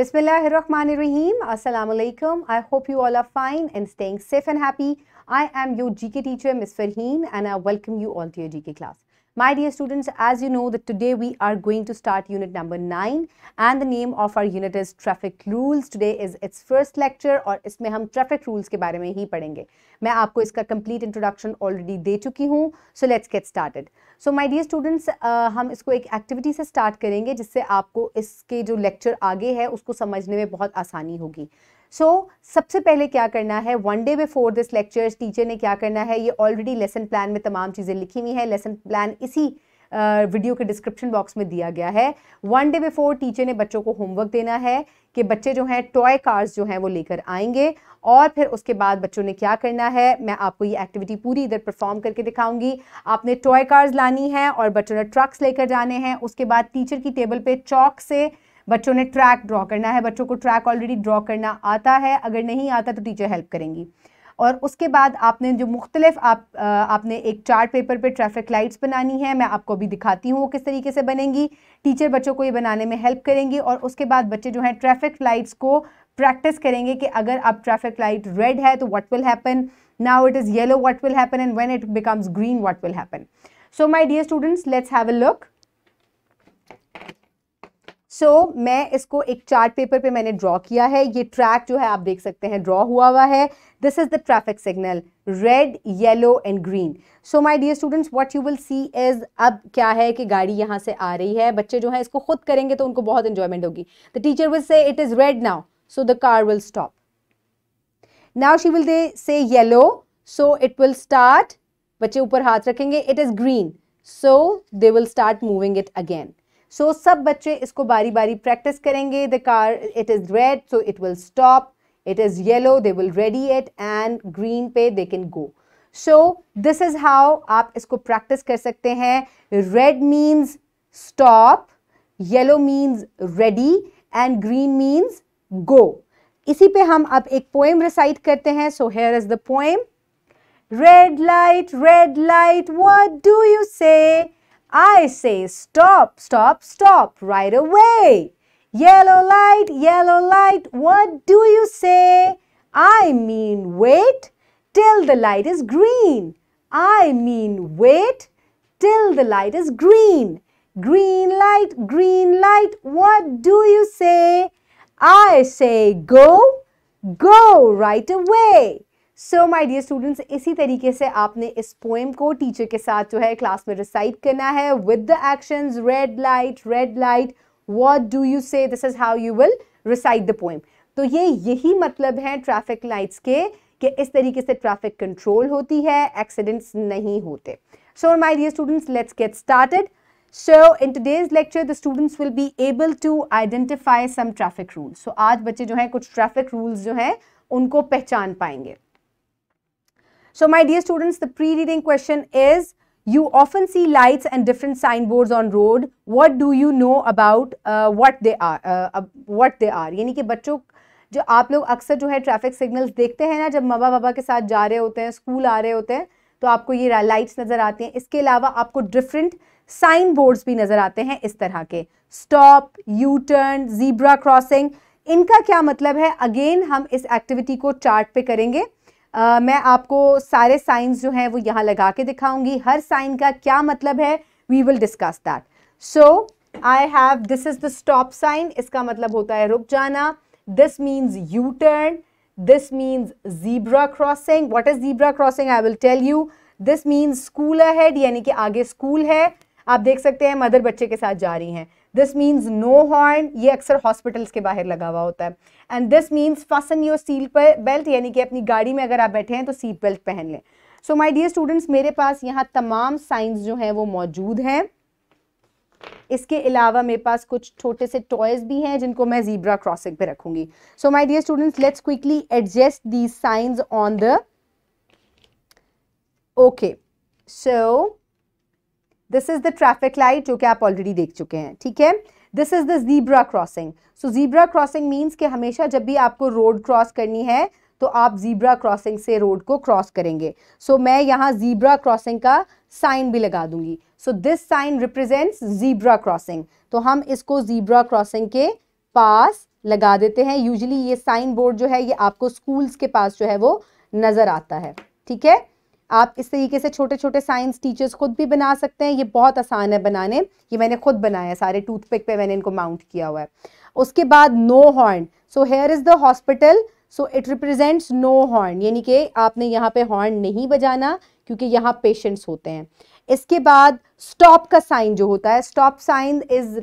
Bismillahirrahmanirrahim. Assalamu alaikum. I hope you all are fine and staying safe and happy. I am your GK teacher, Ms. Farheen, and I welcome you all to your GK class. My dear students, as you know that today we are going to start unit number 9 and the name of our unit is traffic rules. Today is its first lecture और इसमें हम traffic rules के बारे में ही पढ़ेंगे मैं आपको इसका complete introduction already दे चुकी हूँ So let's get started. So my dear students, uh, हम इसको एक activity से start करेंगे जिससे आपको इसके जो lecture आगे है उसको समझने में बहुत आसानी होगी सो so, सबसे पहले क्या करना है one day before this lectures teacher ने क्या करना है ये ऑलरेडी लेसन प्लान में तमाम चीज़ें लिखी हुई हैं लेसन प्लान इसी वीडियो के डिस्क्रिप्शन बॉक्स में दिया गया है वन डे बिफोर टीचर ने बच्चों को होमवर्क देना है कि बच्चे जो हैं टॉय कार्स जो हैं वो लेकर आएंगे और फिर उसके बाद बच्चों ने क्या करना है मैं आपको ये एक्टिविटी पूरी इधर परफॉर्म करके दिखाऊंगी आपने टॉय कार्स लानी है और बच्चों ने ट्रक्स लेकर जाने हैं उसके बाद टीचर की टेबल पर चौक से बच्चों ने ट्रैक ड्रॉ करना है बच्चों को ट्रैक ऑलरेडी ड्रॉ करना आता है अगर नहीं आता तो टीचर हेल्प करेंगी और उसके बाद आपने जो मुख्तलिफ आप आपने एक चार्ट पेपर पे ट्रैफिक लाइट्स बनानी है मैं आपको अभी दिखाती हूँ वो किस तरीके से बनेंगी टीचर बच्चों को ये बनाने में हेल्प करेंगी और उसके बाद बच्चे जो हैं ट्रैफिक लाइट्स को प्रैक्टिस करेंगे कि अगर आप ट्रैफिक लाइट रेड है तो what will happen now it is yellow what will happen and when it becomes green what will happen so my dear students let's have a look so so, मैं इसको एक chart paper पे मैंने draw किया है ये track जो है आप देख सकते हैं ड्रॉ हुआ हुआ है this is the traffic signal red yellow and green so my dear students what you will see is अब क्या है कि गाड़ी यहाँ से आ रही है बच्चे जो हैं इसको खुद करेंगे तो उनको बहुत इंजॉयमेंट होगी the teacher will say it is red now so the car will stop now she will they say yellow so it will start बच्चे ऊपर हाथ रखेंगे it is green so they will start moving it again so so, सब बच्चे इसको बारी बारी practice करेंगे the car it is red so it will stop it is yellow they will ready it and green पे they can go so this is how आप इसको practice कर सकते हैं red means stop yellow means ready and green means go इसी पे हम अब एक पोएम रिसाइट करते हैं so here is the poem red light red light what do you say I say stop, stop, stop right away. Yellow light, yellow light, what do you say? I mean wait till the light is green. I mean wait till the light is green. Green light, green light, what do you say? I say go, go right away. So my dear students इसी तरीके से आपने इस poem को teacher के साथ जो है क्लास में रिसाइट करना है with the actions red light red light what do you say this is how you will recite the poem तो ये यही मतलब है ट्रैफिक लाइट्स के कि इस तरीके से ट्रैफिक कंट्रोल होती है एक्सीडेंट्स नहीं होते so my dear students let's get started so in days lecture the students will be able to identify some traffic rules so आज बच्चे जो हैं कुछ ट्रैफिक रूल्स जो हैं उनको पहचान पाएंगे So my dear students, the pre-reading question is, you often see lights and different signboards on road. What do you know about uh, what they are? Uh, what they are? यानी कि बच्चों जो आप लोग अक्सर जो है ट्रैफिक सिग्नल्स देखते हैं ना जब ममा बाबा के साथ जा रहे होते हैं स्कूल आ रहे होते हैं तो आपको ये लाइट्स नज़र आती हैं इसके अलावा आपको डिफरेंट साइन बोर्ड्स भी नज़र आते हैं इस तरह के stop U turn zebra crossing इनका क्या मतलब है अगेन हम इस एक्टिविटी को चार्ट पे करेंगे आ, मैं आपको सारे साइंस जो हैं वो यहाँ लगा के दिखाऊंगी हर साइन का क्या मतलब है we will discuss that so I have this is the stop sign इसका मतलब होता है रुक जाना this means U turn this means zebra crossing what is zebra crossing I will tell you this means school ahead यानी कि आगे school है आप देख सकते हैं मदर बच्चे के साथ जा रही हैं दिस मीन्स नो हॉर्न ये अक्सर हॉस्पिटल्स के बाहर लगा हुआ होता है and this means fasten your seat belt यानी कि अपनी गाड़ी में अगर आप बैठे हैं तो सीट बेल्ट पहन लें सो माय डियर स्टूडेंट्स मेरे पास यहाँ तमाम साइंस जो हैं वो मौजूद हैं इसके अलावा मेरे पास कुछ छोटे से टॉयज भी हैं जिनको मैं जीब्रा क्रॉसिंग पे रखूंगी so my dear students let's quickly adjust the signs on the okay so this is the traffic light जो कि आप ऑलरेडी देख चुके हैं ठीक है this is the zebra crossing so zebra crossing means कि हमेशा जब भी आपको रोड क्रॉस करनी है तो आप ज़ीब्रा क्रॉसिंग से रोड को क्रॉस करेंगे सो so, मैं यहाँ ज़ीब्रा क्रॉसिंग का साइन भी लगा दूंगी so this sign represents zebra crossing तो हम इसको ज़ीब्रा क्रॉसिंग के पास लगा देते हैं यूजली ये साइन बोर्ड जो है ये आपको स्कूल्स के पास जो है वो नज़र आता है ठीक है आप इस तरीके से छोटे छोटे साइंस टीचर्स खुद भी बना सकते हैं ये बहुत आसान है बनाने ये मैंने खुद बनाया है सारे टूथपिक पे मैंने इनको माउंट किया हुआ है उसके बाद no horn so here is the hospital so it represents no horn यानी कि आपने यहाँ पे हॉर्न नहीं बजाना क्योंकि यहाँ पेशेंट्स होते हैं इसके बाद स्टॉप का साइन जो होता है stop sign is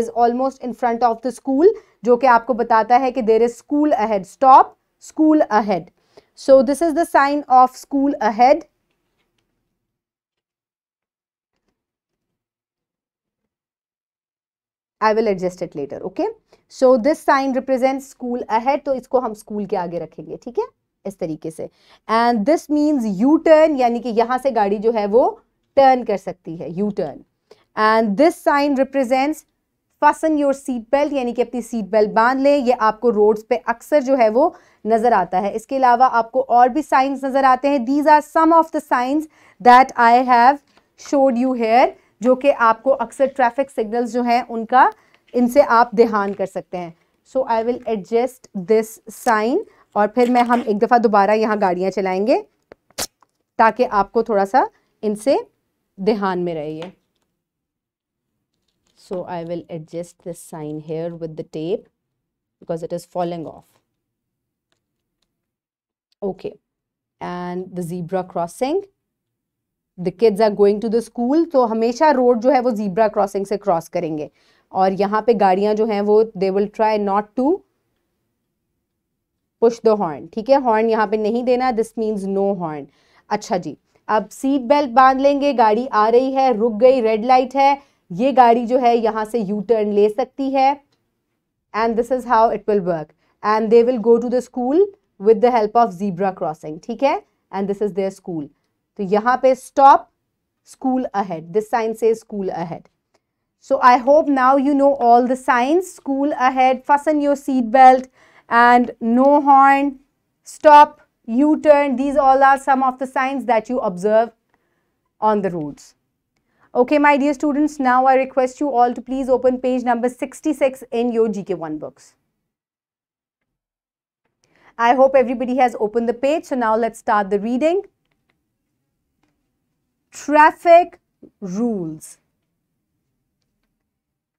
is almost in front of the school जो कि आपको बताता है कि there is school ahead stop school ahead So this is the sign of school ahead. i will adjust it later okay so this sign represents school ahead to isko hum school ke aage rakhenge theek hai इस तरीके से and this means U turn यानी कि यहां से गाड़ी जो है वो टर्न कर सकती है U turn and this sign represents fasten your seat belt यानी कि अपनी सीट बेल्ट बांध लें ये आपको रोड्स पे अक्सर जो है वो नज़र आता है इसके अलावा आपको और भी साइंस नज़र आते हैं these are some of the signs that I have showed you here जो कि आपको अक्सर ट्रैफिक सिग्नल्स जो हैं उनका इनसे आप ध्यान कर सकते हैं so I will adjust this sign और फिर मैं हम एक दफ़ा दोबारा यहाँ गाड़ियाँ चलाएँगे ताकि आपको थोड़ा सा इनसे ध्यान में रहिए So I will adjust this sign here with the tape because it is falling off. Okay. And the zebra crossing. The kids are going to the school तो हमेशा रोड जो है वो जीब्रा क्रॉसिंग से क्रॉस करेंगे और यहाँ पे गाड़ियाँ जो हैं वो they will try not to push the horn ठीक है हॉर्न यहाँ पे नहीं देना दिस मीन्स नो हॉर्न अच्छा जी अब सीट बेल्ट बांध लेंगे गाड़ी आ रही है रुक गई रेड लाइट है ये गाड़ी जो है यहाँ से यू टर्न ले सकती है and this is how it will work and they will go to the school with the help of zebra crossing ठीक है and this is their school तो यहाँ पे stop school ahead this sign से school ahead so I hope now you know all the signs school ahead fasten your seat belt and no horn stop U turn these all are some of the signs that you observe on the roads Okay, my dear students, now I request you all to please open page number 66 in your GK1 books. I hope everybody has opened the page. So now let's start the reading. Traffic rules.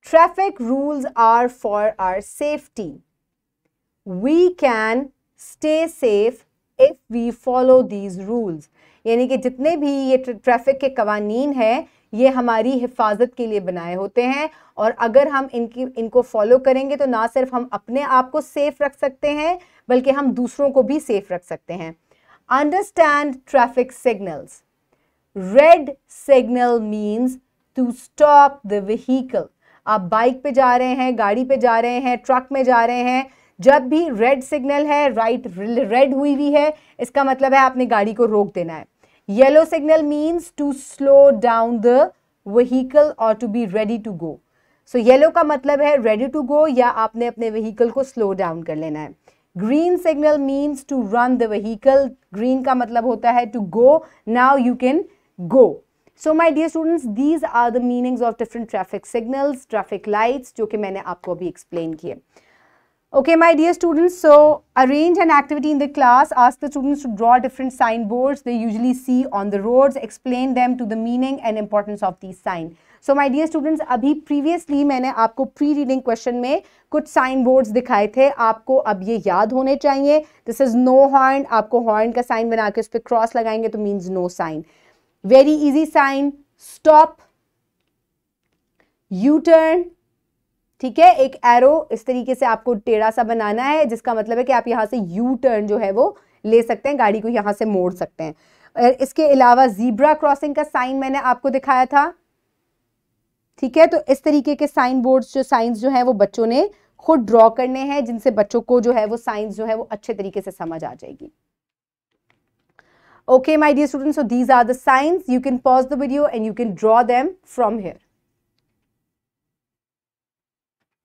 Traffic rules are for our safety. We can stay safe if we follow these rules. यानी कि जितने भी ये traffic के कवानीन हैं ये हमारी हिफाजत के लिए बनाए होते हैं और अगर हम इनकी इनको फॉलो करेंगे तो ना सिर्फ हम अपने आप को सेफ रख सकते हैं बल्कि हम दूसरों को भी सेफ रख सकते हैं understand traffic signals red signal means to stop the vehicle आप बाइक पे जा रहे हैं गाड़ी पे जा रहे हैं ट्रक में जा रहे हैं जब भी रेड सिग्नल है राइट रेड हुई हुई है इसका मतलब है आपने गाड़ी को रोक देना है yellow signal means to slow down the vehicle और to be ready to go so yellow का मतलब है रेडी टू गो या आपने अपने वहीकल को स्लो डाउन कर लेना है green signal means to run the vehicle green का मतलब होता है to go now you can go so my dear students these are the meanings of different traffic signals traffic lights जो कि मैंने आपको अभी एक्सप्लेन किए Okay, my dear students, so arrange an activity in the class. Ask the students to draw different sign boards they usually see on the roads. Explain them to the meaning and importance of these sign. So my dear students अभी previously मैंने आपको pre reading question में कुछ sign boards दिखाए थे आपको अब ये याद होने चाहिए दिस इज नो हॉर्न आपको हॉर्न का साइन बना के उस पर क्रॉस लगाएंगे तो means no sign very easy sign stop U turn ठीक है एक एरो इस तरीके से आपको टेढ़ा सा बनाना है जिसका मतलब है कि आप यहाँ से यू टर्न जो है वो ले सकते हैं गाड़ी को यहाँ से मोड़ सकते हैं इसके अलावा जीब्रा क्रॉसिंग का साइन मैंने आपको दिखाया था ठीक है तो इस तरीके के साइन बोर्ड्स जो साइंस जो है वो बच्चों ने खुद ड्रॉ करने हैं जिनसे बच्चों को जो है वो साइंस जो है वो अच्छे तरीके से समझ आ जाएगी okay my dear students so these are the signs you can pause the video and you can draw them from here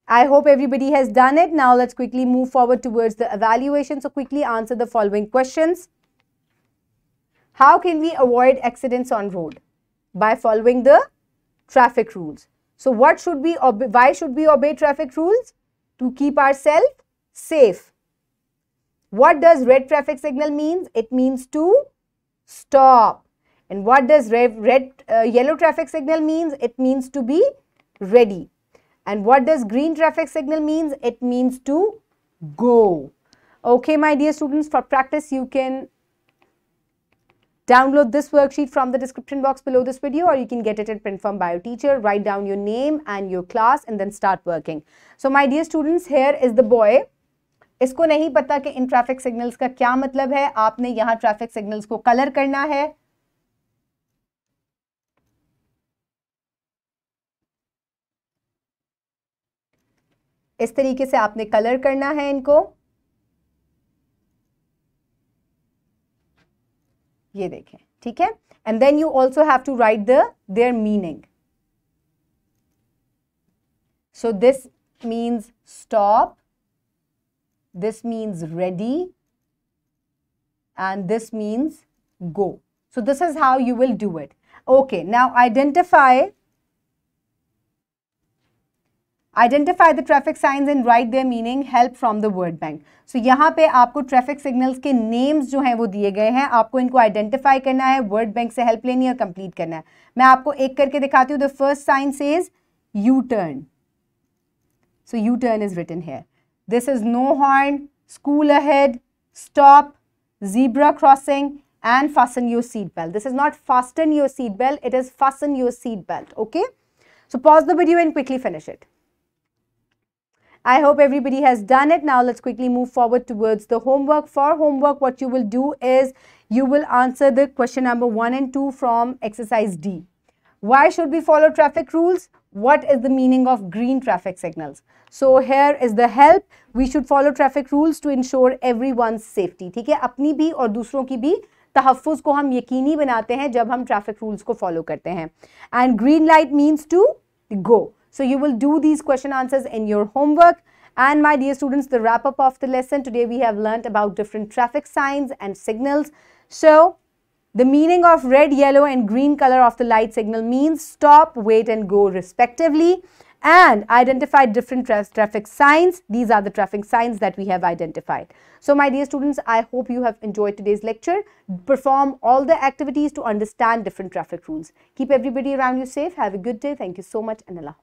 I hope everybody has done it. Now let's quickly move forward towards the evaluation. So quickly answer the following questions. How can we avoid accidents on road? By following the traffic rules. So what should we, why should we obey traffic rules? To keep ourselves safe. What does red traffic signal means? It means to stop. And what does red, red uh, yellow traffic signal means? It means to be ready. And what does green traffic signal means? It means to go. Okay, my dear students, for practice, you can download this worksheet from the description box below this video or you can get it in print from BioTeacher. Write down your name and your class and then start working. So, my dear students, here is the boy. इसको नहीं पता कि in traffic signals का क्या मतलब है आपने यहाँ ट्रैफिक सिग्नल्स को कलर करना है इस तरीके से आपने कलर करना है इनको ये देखें ठीक है and then you also have to write the their meaning so this means stop this means ready and this means go so this is how you will do it okay now identify identify the traffic signs and write their meaning help from the World Bank so यहाँ पे आपको traffic signals के names जो हैं वो दिए गए हैं आपको इनको आइडेंटिफाई करना है वर्ल्ड बैंक से हेल्प लेनी है और कंप्लीट करना है मैं आपको एक करके दिखाती हूँ the first signs is U turn so U turn is written here this is no horn school ahead stop zebra crossing and fasten your seat belt this is not fasten your seat belt it is fasten your seat belt okay so pause the video and quickly finish it I hope everybody has done it. Now let's quickly move forward towards the homework. For homework, what you will do is you will answer the question number 1 and 2 from exercise D. Why should we follow traffic rules? What is the meaning of green traffic signals? So here is the help. We should follow traffic rules to ensure everyone's safety. ठीक है अपनी भी और दूसरों की भी तहफ़ को हम यकीनी बनाते हैं जब हम ट्रैफिक रूल्स को फॉलो करते हैं and green light means to go so you will do these question answers in your homework. And my dear students, the wrap up of the lesson today we have learnt about different traffic signs and signals. So the meaning of red, yellow and green color of the light signal means stop, wait and go respectively and identify different tra traffic signs. These are the traffic signs that we have identified. So my dear students, I hope you have enjoyed today's lecture. Perform all the activities to understand different traffic rules. Keep everybody around you safe. Have a good day. Thank you so much and Allah.